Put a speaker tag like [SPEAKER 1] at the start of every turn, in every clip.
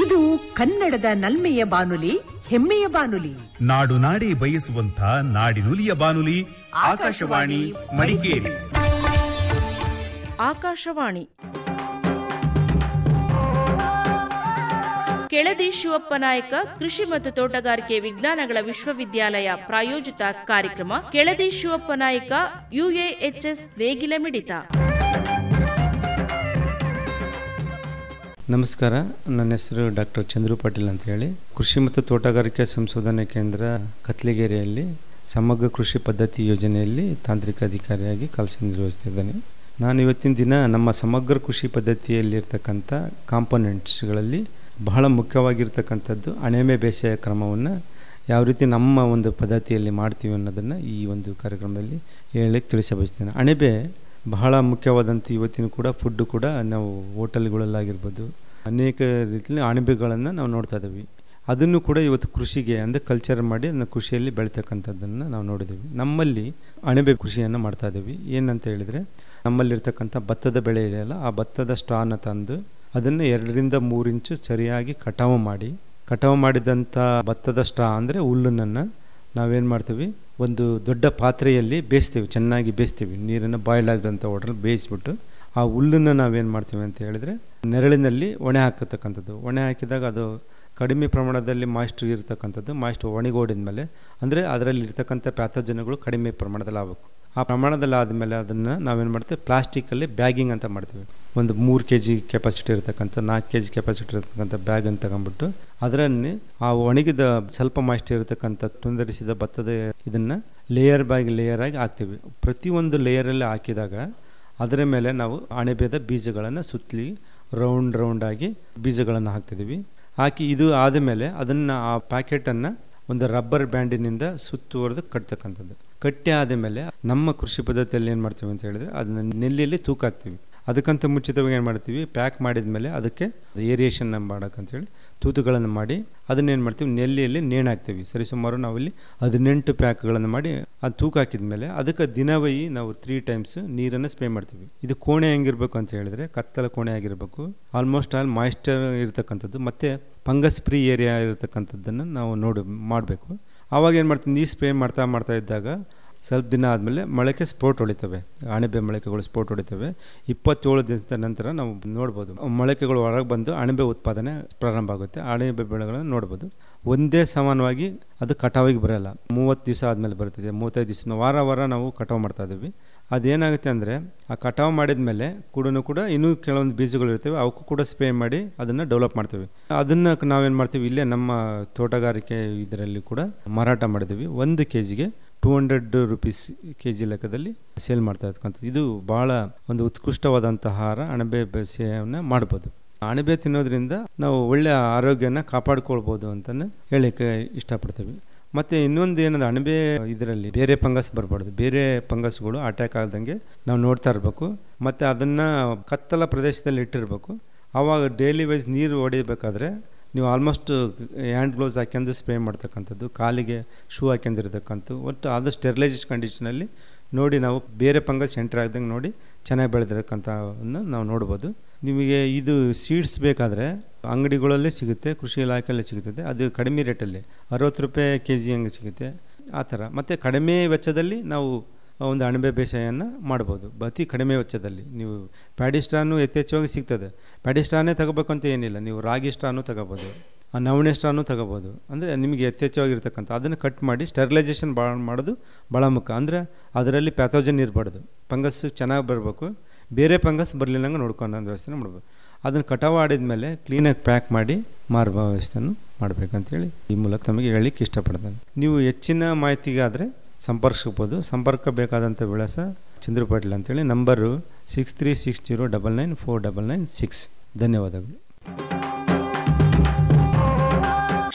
[SPEAKER 1] ಇದು ಕನ್ನಡದ ನಲ್ಮೆಯ ಬಾನುಲಿ ಹೆಮ್ಮೆಯ ಬಾನುಲಿ
[SPEAKER 2] ನಾಡು ನಾಡಿ ಬಯಸುವಂತ ನಾಡಿನುಲಿಯ ಬಾನುಲಿ ಆಕಾಶವಾಣಿ ಮಡಿಕೇರಿ
[SPEAKER 1] ಆಕಾಶವಾಣಿ ಕೆಳದಿ ಶಿವಪ್ಪ ನಾಯಕ ಕೃಷಿ ಮತ್ತು ತೋಟಗಾರಿಕೆ ವಿಜ್ಞಾನಗಳ ವಿಶ್ವವಿದ್ಯಾಲಯ ಪ್ರಾಯೋಜಿತ ಕಾರ್ಯಕ್ರಮ ಕೆಳದಿ ಶಿವಪ್ಪ ನಾಯಕ ಯುಎಎಚ್ಎಸ್ ನೇಗಿಲ ಮಿಡಿತ
[SPEAKER 2] ನಮಸ್ಕಾರ ನನ್ನ ಹೆಸರು ಡಾಕ್ಟರ್ ಚಂದ್ರು ಪಾಟೀಲ್ ಅಂತ ಹೇಳಿ ಕೃಷಿ ಮತ್ತು ತೋಟಗಾರಿಕೆ ಸಂಶೋಧನೆ ಕೇಂದ್ರ ಕತ್ಲಿಗೆರೆಯಲ್ಲಿ ಸಮಗ್ರ ಕೃಷಿ ಪದ್ಧತಿ ಯೋಜನೆಯಲ್ಲಿ ತಾಂತ್ರಿಕ ಅಧಿಕಾರಿಯಾಗಿ ಕೆಲಸ ನಿರ್ವಹಿಸ್ತಿದ್ದೇನೆ ನಾನು ಇವತ್ತಿನ ದಿನ ನಮ್ಮ ಸಮಗ್ರ ಕೃಷಿ ಪದ್ಧತಿಯಲ್ಲಿರ್ತಕ್ಕಂಥ ಕಾಂಪೊನೆಂಟ್ಸ್ಗಳಲ್ಲಿ ಬಹಳ ಮುಖ್ಯವಾಗಿರ್ತಕ್ಕಂಥದ್ದು ಅಣೆಮೆ ಬೇಸಾಯ ಕ್ರಮವನ್ನು ಯಾವ ರೀತಿ ನಮ್ಮ ಒಂದು ಪದ್ಧತಿಯಲ್ಲಿ ಮಾಡ್ತೀವಿ ಅನ್ನೋದನ್ನು ಈ ಒಂದು ಕಾರ್ಯಕ್ರಮದಲ್ಲಿ ಹೇಳಕ್ಕೆ ತಿಳಿಸಬಯಸ್ತೇನೆ ಅಣೆಬೆ ಬಹಳ ಮುಖ್ಯವಾದಂಥ ಇವತ್ತಿನ ಕೂಡ ಫುಡ್ಡು ಕೂಡ ನಾವು ಹೋಟೆಲ್ಗಳಲ್ಲಾಗಿರ್ಬೋದು ಅನೇಕ ರೀತಿಯಲ್ಲಿ ಅಣಬೆಗಳನ್ನು ನಾವು ನೋಡ್ತಾ ಇದ್ದೀವಿ ಅದನ್ನು ಕೂಡ ಇವತ್ತು ಕೃಷಿಗೆ ಅಂದರೆ ಕಲ್ಚರ್ ಮಾಡಿ ಅದನ್ನು ಕೃಷಿಯಲ್ಲಿ ಬೆಳೀತಕ್ಕಂಥದ್ದನ್ನು ನಾವು ನೋಡಿದ್ದೀವಿ ನಮ್ಮಲ್ಲಿ ಅಣಬೆ ಕೃಷಿಯನ್ನು ಮಾಡ್ತಾ ಇದ್ದೀವಿ ಏನಂತ ಹೇಳಿದರೆ ನಮ್ಮಲ್ಲಿರ್ತಕ್ಕಂಥ ಭತ್ತದ ಬೆಳೆ ಇದೆಯಲ್ಲ ಆ ಭತ್ತದ ಸ್ಟಾನ ತಂದು ಅದನ್ನು ಎರಡರಿಂದ ಮೂರು ಇಂಚು ಸರಿಯಾಗಿ ಕಟಾವು ಮಾಡಿ ಕಟಾವು ಮಾಡಿದಂಥ ಭತ್ತದ ಸ್ಟ್ರಾ ಅಂದರೆ ಹುಲ್ಲನ್ನು ನಾವೇನು ಮಾಡ್ತೀವಿ ಒಂದು ದೊಡ್ಡ ಪಾತ್ರೆಯಲ್ಲಿ ಬೇಯಿಸ್ತೀವಿ ಚೆನ್ನಾಗಿ ಬೇಯಿಸ್ತೀವಿ ನೀರನ್ನು ಬಾಯ್ಲ್ ಆಗದಂಥ ಒಡ್ರಲ್ಲಿ ಬೇಯಿಸ್ಬಿಟ್ಟು ಆ ಹುಲ್ಲನ್ನು ನಾವೇನು ಮಾಡ್ತೀವಿ ಅಂತ ಹೇಳಿದರೆ ನೆರಳಿನಲ್ಲಿ ಒಣೆ ಹಾಕತಕ್ಕಂಥದ್ದು ಒಣೆ ಹಾಕಿದಾಗ ಅದು ಕಡಿಮೆ ಪ್ರಮಾಣದಲ್ಲಿ ಮಾಯಿಸ್ಟ್ರ್ ಇರತಕ್ಕಂಥದ್ದು ಮಾಯಿಸ್ಟ್ ಒಣಗೋಡಿದ ಮೇಲೆ ಅಂದರೆ ಅದರಲ್ಲಿ ಇರ್ತಕ್ಕಂಥ ಪ್ಯಾಥೋಜನ್ಗಳು ಕಡಿಮೆ ಪ್ರಮಾಣದಲ್ಲಿ ಆಗಬೇಕು ಆ ಪ್ರಮಾಣದಲ್ಲಿ ಆದಮೇಲೆ ಅದನ್ನು ನಾವೇನು ಮಾಡ್ತೇವೆ ಪ್ಲಾಸ್ಟಿಕಲ್ಲಿ ಬ್ಯಾಗಿಂಗ್ ಅಂತ ಮಾಡ್ತೀವಿ ಒಂದು ಮೂರು ಕೆ ಜಿ ಕೆಪಾಸಿಟಿ ಇರತಕ್ಕಂಥ ನಾಲ್ಕು ಕೆ ಜಿ ಕೆಪಾಸಿಟಿ ಇರತಕ್ಕಂಥ ಬ್ಯಾಗನ್ನು ತಗೊಂಡ್ಬಿಟ್ಟು ಅದರಲ್ಲಿ ಆ ಒಣಗಿದ ಸ್ವಲ್ಪ ಮಾಯಿಸ್ಟರ್ ಇರತಕ್ಕಂಥ ತುಂದರಿಸಿದ ಭತ್ತದ ಇದನ್ನು ಲೇಯರ್ ಬ್ಯಾಗ್ ಲೇಯರ್ ಆಗಿ ಹಾಕ್ತೀವಿ ಪ್ರತಿಯೊಂದು ಲೇಯರಲ್ಲಿ ಹಾಕಿದಾಗ ಅದರ ಮೇಲೆ ನಾವು ಅಣೆಬೇದ ಬೀಜಗಳನ್ನು ಸುತ್ತಲಿ ರೌಂಡ್ ರೌಂಡಾಗಿ ಬೀಜಗಳನ್ನು ಹಾಕ್ತಿದ್ದೀವಿ ಹಾಕಿ ಇದು ಆದ ಮೇಲೆ ಅದನ್ನು ಆ ಪ್ಯಾಕೆಟನ್ನು ಒಂದು ರಬ್ಬರ್ ಬ್ಯಾಂಡಿನಿಂದ ಸುತ್ತುವರೆದು ಕಟ್ತಕ್ಕಂಥದ್ದು ಕಟ್ಟಿ ಆದ ಮೇಲೆ ನಮ್ಮ ಕೃಷಿ ಪದ್ಧತಿಯಲ್ಲಿ ಏನು ಮಾಡ್ತೀವಿ ಅಂತ ಹೇಳಿದರೆ ಅದನ್ನು ನೆಲ್ಲಿಯಲ್ಲಿ ತೂಕ ಹಾಕ್ತೀವಿ ಅದಕ್ಕಂತ ಮುಂಚಿತವಾಗಿ ಏನು ಮಾಡ್ತೀವಿ ಪ್ಯಾಕ್ ಮಾಡಿದ ಮೇಲೆ ಅದಕ್ಕೆ ಏರಿಯೇಷನ್ ಮಾಡೋಕ್ಕಂಥೇಳಿ ತೂತುಗಳನ್ನು ಮಾಡಿ ಅದನ್ನೇನು ಮಾಡ್ತೀವಿ ನೆಲ್ಲಿಯಲ್ಲಿ ನೇಣು ಹಾಕ್ತೀವಿ ಸರಿ ಸುಮಾರು ನಾವಿಲ್ಲಿ ಹದಿನೆಂಟು ಪ್ಯಾಕ್ಗಳನ್ನು ಮಾಡಿ ಅದು ತೂಕ ಹಾಕಿದ ಮೇಲೆ ಅದಕ್ಕೆ ದಿನವೈ ನಾವು ತ್ರೀ ಟೈಮ್ಸ್ ನೀರನ್ನು ಸ್ಪ್ರೇ ಮಾಡ್ತೀವಿ ಇದು ಕೋಣೆ ಹೆಂಗಿರಬೇಕು ಅಂತ ಹೇಳಿದ್ರೆ ಕತ್ತಲ ಕೋಣೆ ಆಗಿರಬೇಕು ಆಲ್ಮೋಸ್ಟ್ ಆಲ್ ಮಾಯಿಸ್ಚರ್ ಇರತಕ್ಕಂಥದ್ದು ಮತ್ತು ಫಂಗಸ್ ಫ್ರೀ ಏರಿಯಾ ಇರತಕ್ಕಂಥದ್ದನ್ನು ನಾವು ನೋಡಿ ಮಾಡಬೇಕು ಆವಾಗ ಏನು ಮಾಡ್ತೀವಿ ನೀರು ಸ್ಪ್ರೇ ಮಾಡ್ತಾ ಮಾಡ್ತಾ ಇದ್ದಾಗ ಸ್ವಲ್ಪ ದಿನ ಆದಮೇಲೆ ಮೊಳಕೆ ಸ್ಪೋರ್ಟ್ ಹೊಳಿತವೆ ಅಣಬೆ ಮೊಳಕೆಗಳು ಸ್ಪೋರ್ಟ್ ಹೊಡಿತವೆ ಇಪ್ಪತ್ತೇಳು ದಿನದ ನಂತರ ನಾವು ನೋಡ್ಬೋದು ಮೊಳಕೆಗಳು ಹೊರಗೆ ಬಂದು ಅಣಬೆ ಉತ್ಪಾದನೆ ಪ್ರಾರಂಭ ಆಗುತ್ತೆ ಅಣಬೆ ಬೆಳೆಗಳನ್ನು ನೋಡ್ಬೋದು ಒಂದೇ ಸಮಾನವಾಗಿ ಅದು ಕಟಾವಿಗೆ ಬರೋಲ್ಲ ಮೂವತ್ತು ದಿವಸ ಆದಮೇಲೆ ಬರ್ತದೆ ಮೂವತ್ತೈದು ದಿವಸ ವಾರ ವಾರ ನಾವು ಕಟಾವು ಮಾಡ್ತಾ ಇದ್ದೀವಿ ಅದೇನಾಗುತ್ತೆ ಅಂದರೆ ಆ ಕಟಾವು ಮಾಡಿದ ಮೇಲೆ ಕೂಡ ಕೂಡ ಇನ್ನೂ ಕೆಲವೊಂದು ಬೀಜಗಳು ಇರ್ತವೆ ಅವಕ್ಕೂ ಕೂಡ ಸ್ಪ್ರೇ ಮಾಡಿ ಅದನ್ನು ಡೆವಲಪ್ ಮಾಡ್ತೀವಿ ಅದನ್ನು ನಾವೇನು ಮಾಡ್ತೀವಿ ಇಲ್ಲೇ ನಮ್ಮ ತೋಟಗಾರಿಕೆ ಇದರಲ್ಲಿ ಕೂಡ ಮಾರಾಟ ಮಾಡಿದ್ದೀವಿ ಒಂದು ಕೆ ಜಿಗೆ two hundred rupees K G ಲೆಕ್ಕದಲ್ಲಿ ಸೇಲ್ ಮಾಡ್ತಾ ಇರ್ತಕ್ಕಂಥ ಇದು ಭಾಳ ಒಂದು ಉತ್ಕೃಷ್ಟವಾದಂಥ ಆಹಾರ ಅಣಬೆ ಬೇಸೆಯನ್ನು ಮಾಡ್ಬೋದು ಅಣಬೆ ತಿನ್ನೋದ್ರಿಂದ ನಾವು ಒಳ್ಳೆಯ ಆರೋಗ್ಯನ ಕಾಪಾಡ್ಕೊಳ್ಬೋದು ಅಂತಲೇ ಹೇಳಕ್ಕೆ ಇಷ್ಟಪಡ್ತೀವಿ ಮತ್ತು ಇನ್ನೊಂದು ಏನಂದ್ರೆ ಅಣಬೆ ಇದರಲ್ಲಿ ಬೇರೆ ಫಂಗಸ್ ಬರಬಾರ್ದು ಬೇರೆ ಫಂಗಸ್ಗಳು ಅಟ್ಯಾಕ್ ಆಗ್ದಂಗೆ ನಾವು ನೋಡ್ತಾ ಇರಬೇಕು ಮತ್ತು ಅದನ್ನು ಕತ್ತಲ ಪ್ರದೇಶದಲ್ಲಿ ಇಟ್ಟಿರಬೇಕು ಆವಾಗ ಡೈಲಿ ವೈಸ್ ನೀರು ಹೊಡಿಬೇಕಾದ್ರೆ ನೀವು ಆಲ್ಮೋಸ್ಟ್ ಹ್ಯಾಂಡ್ ಗ್ಲೌಸ್ ಹಾಕ್ಯಂದು ಸ್ಪ್ರೇ ಮಾಡ್ತಕ್ಕಂಥದ್ದು ಕಾಲಿಗೆ ಶೂ ಹಾಕ್ಯಂದಿರತಕ್ಕಂಥ ಒಟ್ಟು ಆದಷ್ಟು ಸ್ಟೆರಿಲೈಸ್ಡ್ ಕಂಡೀಷನಲ್ಲಿ ನೋಡಿ ನಾವು ಬೇರೆ ಪಂಗಸ್ ಸೆಂಟರ್ ಆಗ್ದಂಗೆ ನೋಡಿ ಚೆನ್ನಾಗಿ ಬೆಳೆದಿರಕ್ಕಂಥವನ್ನು ನಾವು ನೋಡ್ಬೋದು ನಿಮಗೆ ಇದು ಸೀಡ್ಸ್ ಬೇಕಾದರೆ ಅಂಗಡಿಗಳಲ್ಲಿ ಸಿಗುತ್ತೆ ಕೃಷಿ ಇಲಾಖೆಯಲ್ಲಿ ಸಿಗುತ್ತದೆ ಅದು ಕಡಿಮೆ ರೇಟಲ್ಲಿ ಅರವತ್ತು ರೂಪಾಯಿ ಕೆ ಜಿ ಹಂಗೆ ಸಿಗುತ್ತೆ ಆ ಥರ ಮತ್ತು ಕಡಿಮೆ ವೆಚ್ಚದಲ್ಲಿ ನಾವು ಒಂದು ಅಣಬೆ ಬೇಸಾಯನ್ನು ಮಾಡ್ಬೋದು ಅತಿ ಕಡಿಮೆ ವೆಚ್ಚದಲ್ಲಿ ನೀವು ಪ್ಯಾಡಿಸ್ಟ್ರಾನು ಯಥೇಚ್ಛವಾಗಿ ಸಿಗ್ತದೆ ಪ್ಯಾಡಿಸ್ಟ್ರಾನೇ ತಗೋಬೇಕು ತಗೋಬೇಕಂತ ಏನಿಲ್ಲ ನೀವು ರಾಗಿ ಸ್ಟ್ರಾನು ತಗೋಬೋದು ಆ ನವಣೆ ತಗೋಬೋದು ಅಂದರೆ ನಿಮಗೆ ಯಥೇಚ್ಛವಾಗಿರ್ತಕ್ಕಂಥ ಅದನ್ನು ಕಟ್ ಮಾಡಿ ಸ್ಟೆರಿಲೈಸೇಷನ್ ಭಾಳ ಮಾಡೋದು ಭಾಳ ಮುಖ್ಯ ಅಂದರೆ ಅದರಲ್ಲಿ ಪ್ಯಾಥೋಜನ್ ಇರಬಾರ್ದು ಫಂಗಸ್ ಚೆನ್ನಾಗಿ ಬರಬೇಕು ಬೇರೆ ಫಂಗಸ್ ಬರಲಿಲ್ಲಂಗೆ ನೋಡ್ಕೊಂಡು ವ್ಯವಸ್ಥೆನ ಮಾಡ್ಬೋದು ಅದನ್ನು ಕಟಾವು ಮೇಲೆ ಕ್ಲೀನಾಗಿ ಪ್ಯಾಕ್ ಮಾಡಿ ಮಾರುವ ವ್ಯವಸ್ಥೆನೂ ಮಾಡಬೇಕಂತೇಳಿ ಈ ಮೂಲಕ ತಮಗೆ ಹೇಳಲಿಕ್ಕೆ ಇಷ್ಟಪಡ್ತಾನೆ ನೀವು ಹೆಚ್ಚಿನ ಮಾಹಿತಿಗಾದರೆ ಸಂಪರ್ಕಿಸ್ಬೋದು ಸಂಪರ್ಕ ಬೇಕಾದಂಥ ವಿಳಾಸ ಚಂದ್ರಪಾಟೀಲ್ ಅಂತೇಳಿ number six three six zero double nine four double nine six ಧನ್ಯವಾದಗಳು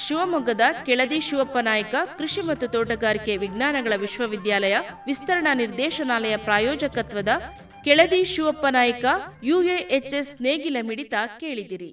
[SPEAKER 1] ಶಿವಮೊಗ್ಗದ ಕೆಳದಿ ಶಿವಪ್ಪ ನಾಯಕ ಕೃಷಿ ಮತ್ತು ತೋಟಗಾರಿಕೆ ವಿಜ್ಞಾನಗಳ ವಿಶ್ವವಿದ್ಯಾಲಯ ವಿಸ್ತರಣಾ ನಿರ್ದೇಶನಾಲಯ ಪ್ರಾಯೋಜಕತ್ವದ ಕೆಳದಿ ಶಿವಪ್ಪ ನಾಯಕ ಯುಎಎಚ್ಎಸ್ ನೇಗಿಲ ಮಿಡಿತ ಕೇಳಿದಿರಿ